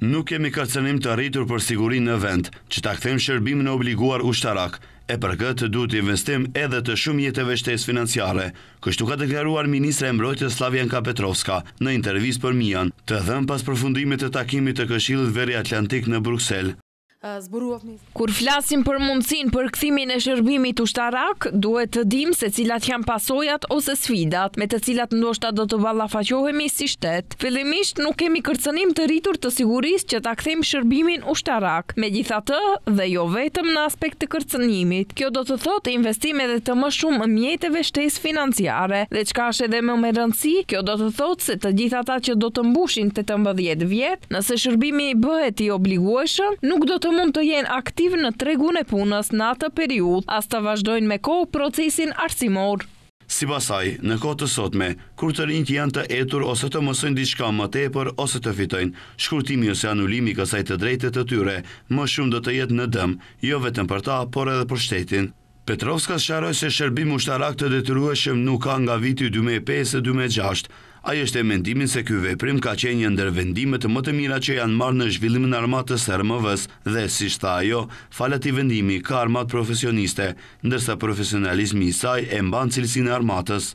Nuk kemi kërcenim të rritur për sigurin në vend, që ta këthem shërbim në obliguar ushtarak, e për këtë du të investim edhe të shumë jetëve shtesë financiare. Kështu ka deklaruar Ministre e Mbrojtës Slavjan Ka Petrovska në intervjis për Mian, të dhëm pas përfundimit të takimit të këshilët veri Atlantik në Bruxelles. Eh, Kur flasim për mundësin për këthimin e shërbimit u shtarak, duhet të dim se cilat janë pasojat ose sfidat, me të cilat ndoshta do të valla si shtetë. Filimisht nuk kemi kërcenim të rritur të siguris që ta këthim shërbimin u shtarak, me gjitha të dhe jo vetëm në aspekt të kërcenimit. Kjo do të thot e investime dhe të më shumë mjeteve shtes financiare, dhe qka është edhe më rëndësi, kjo do të thot se të gjitha ta që do të mbushin të të mbëdhjet vjet, nëse shërbimi bëhet i obliguashën, nuk do të të mund të jenë aktiv në tregun e punës në atë periud, as të vazhdojnë me kohë procesin arsimor. Si pasaj, në kohë të sotme, kur të rinjt janë të etur ose të mësojnë diçka më tepër ose të fitojnë, shkurtimi ose anulimi kësaj të drejtet të tyre, më shumë do të jetë në dëm, jo vetëm për ta, por edhe për shtetin. Petrovska sharoj se shërbim ushtarak të detyrueshëm nuk ka nga viti 2005-2006, a jeshte e mendimin se kjo veprim ka qenjë një të më të mira që janë marrë në zhvillimin armatës RMV-s dhe, si shta ajo, falet i vendimi ka armat profesioniste, ndërsa profesionalizmi i saj e mban cilësin e armatës.